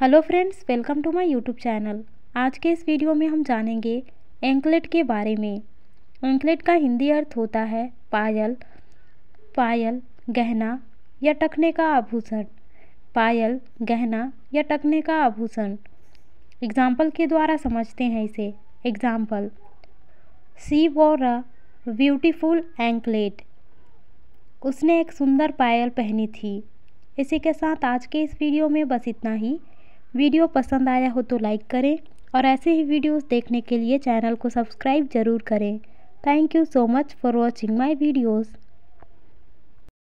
hello friends welcome to my YouTube channel आज के इस वीडियो में हम जानेंगे एंकलेट के बारे में एंकलेट का हिंदी अर्थ होता है पायल पायल गहना या टकने का आभूषण पायल गहना या टकने का आभूषण एग्जाम्पल के द्वारा समझते हैं इसे example she wore a beautiful anklet उसने एक सुंदर पायल पहनी थी इसी के साथ आज के इस वीडियो में बस इतना ही वीडियो पसंद आया हो तो लाइक करें और ऐसे ही वीडियोस देखने के लिए चैनल को सब्सक्राइब ज़रूर करें thank you so much for watching my videos